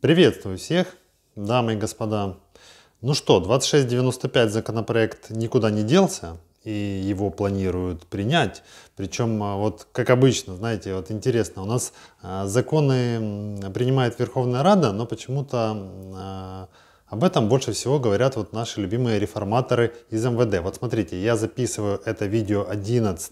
Приветствую всех, дамы и господа. Ну что, 2695 законопроект никуда не делся, и его планируют принять. Причем, а, вот как обычно, знаете, вот интересно, у нас а, законы принимает Верховная Рада, но почему-то а, об этом больше всего говорят вот наши любимые реформаторы из МВД. Вот смотрите, я записываю это видео 11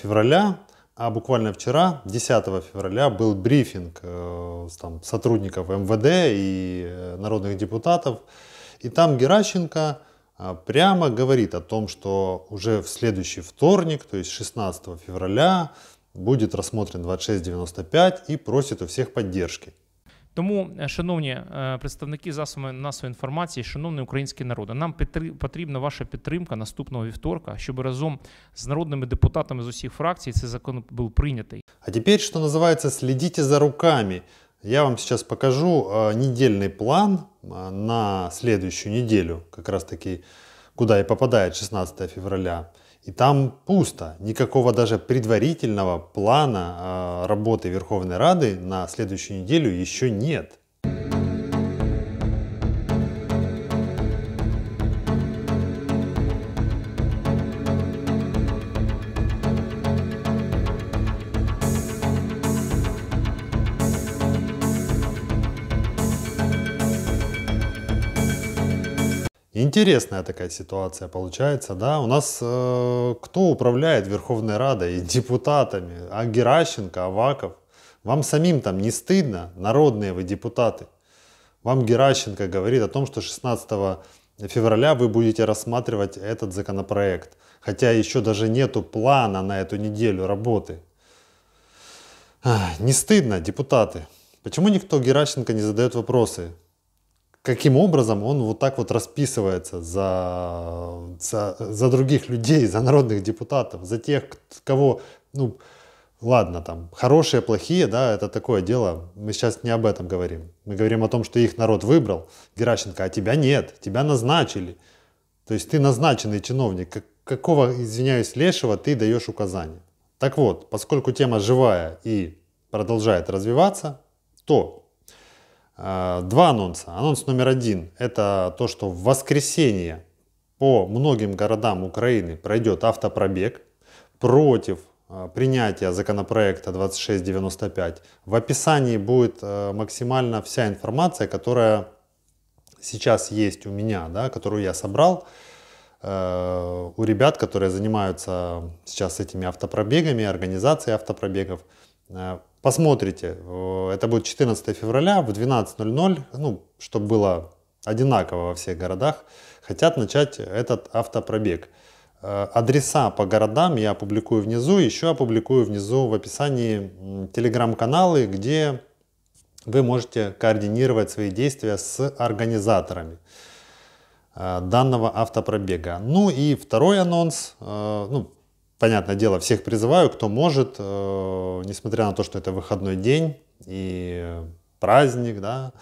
февраля, а буквально вчера, 10 февраля, был брифинг э, там, сотрудников МВД и э, народных депутатов. И там Геращенко э, прямо говорит о том, что уже в следующий вторник, то есть 16 февраля, будет рассмотрен 2695 и просит у всех поддержки. Тому, шановні представники засобів насової інформації, шановний український народ, нам потрібна ваша підтримка наступного вівторка, щоб разом з народними депутатами з усіх фракцій цей закон був прийнятий. А тепер, що називається, слідіть за руками. Я вам сейчас покажу недельный план на следующую неделю, как раз таки куда и попадает 16 февраля. И там пусто, никакого даже предварительного плана а, работы Верховной Рады на следующую неделю еще нет. Интересная такая ситуация получается, да? У нас э, кто управляет Верховной Радой и депутатами? А Геращенко, Аваков? Вам самим там не стыдно, народные вы депутаты? Вам Геращенко говорит о том, что 16 февраля вы будете рассматривать этот законопроект, хотя еще даже нету плана на эту неделю работы. не стыдно, депутаты. Почему никто Геращенко не задает вопросы? каким образом он вот так вот расписывается за, за, за других людей, за народных депутатов, за тех, кого, ну, ладно, там, хорошие, плохие, да, это такое дело, мы сейчас не об этом говорим. Мы говорим о том, что их народ выбрал, Геращенко, а тебя нет, тебя назначили. То есть ты назначенный чиновник, какого, извиняюсь, лешего ты даешь указания? Так вот, поскольку тема живая и продолжает развиваться, то Э, два анонса. Анонс номер один – это то, что в воскресенье по многим городам Украины пройдет автопробег против э, принятия законопроекта 2695. В описании будет э, максимально вся информация, которая сейчас есть у меня, да, которую я собрал у ребят, которые занимаются сейчас этими автопробегами, организацией автопробегов. Э, посмотрите, э, это будет 14 февраля в 12.00, ну, чтобы было одинаково во всех городах, хотят начать этот автопробег. Э, адреса по городам я опубликую внизу, еще опубликую внизу в описании телеграм-каналы, где вы можете координировать свои действия с организаторами данного автопробега. Ну и второй анонс, ну, понятное дело, всех призываю, кто может, э, несмотря на то, что это выходной день и праздник, да,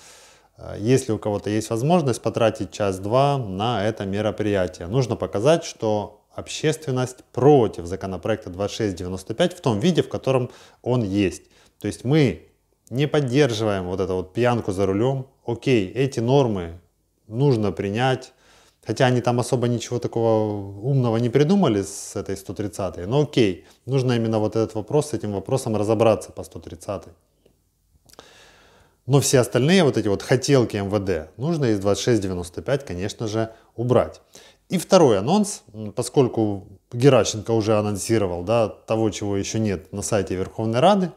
э, если у кого-то есть возможность потратить час-два на это мероприятие, нужно показать, что общественность против законопроекта 2695 в том виде, в котором он есть. То есть мы не поддерживаем вот эту вот пьянку за рулем. Окей, эти нормы нужно принять, Хотя они там особо ничего такого умного не придумали с этой 130-й, но окей, нужно именно вот этот вопрос, с этим вопросом разобраться по 130-й. Но все остальные вот эти вот хотелки МВД нужно из 2695, конечно же, убрать. И второй анонс, поскольку Геращенко уже анонсировал да, того, чего еще нет на сайте Верховной Рады,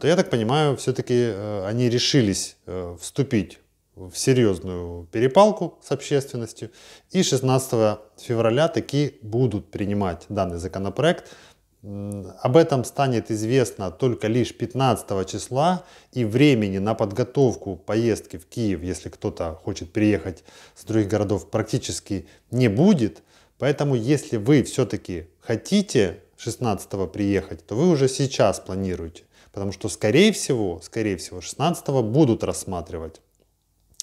то я так понимаю, все-таки э, они решились э, вступить в серьезную перепалку с общественностью. И 16 февраля таки будут принимать данный законопроект. Об этом станет известно только лишь 15 числа и времени на подготовку поездки в Киев, если кто-то хочет приехать с других городов, практически не будет. Поэтому если вы все-таки хотите 16 приехать, то вы уже сейчас планируете, потому что скорее всего, скорее всего 16 будут рассматривать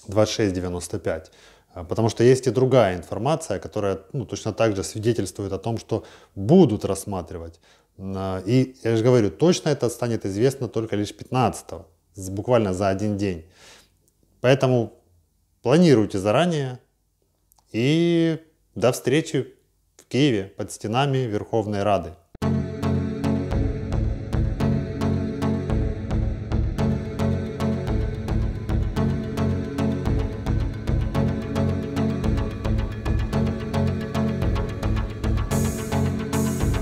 2695. А, потому что есть и другая информация, которая ну, точно так же свидетельствует о том, что будут рассматривать. А, и я же говорю, точно это станет известно только лишь 15 буквально за один день. Поэтому планируйте заранее и до встречи в Киеве под стенами Верховной Рады.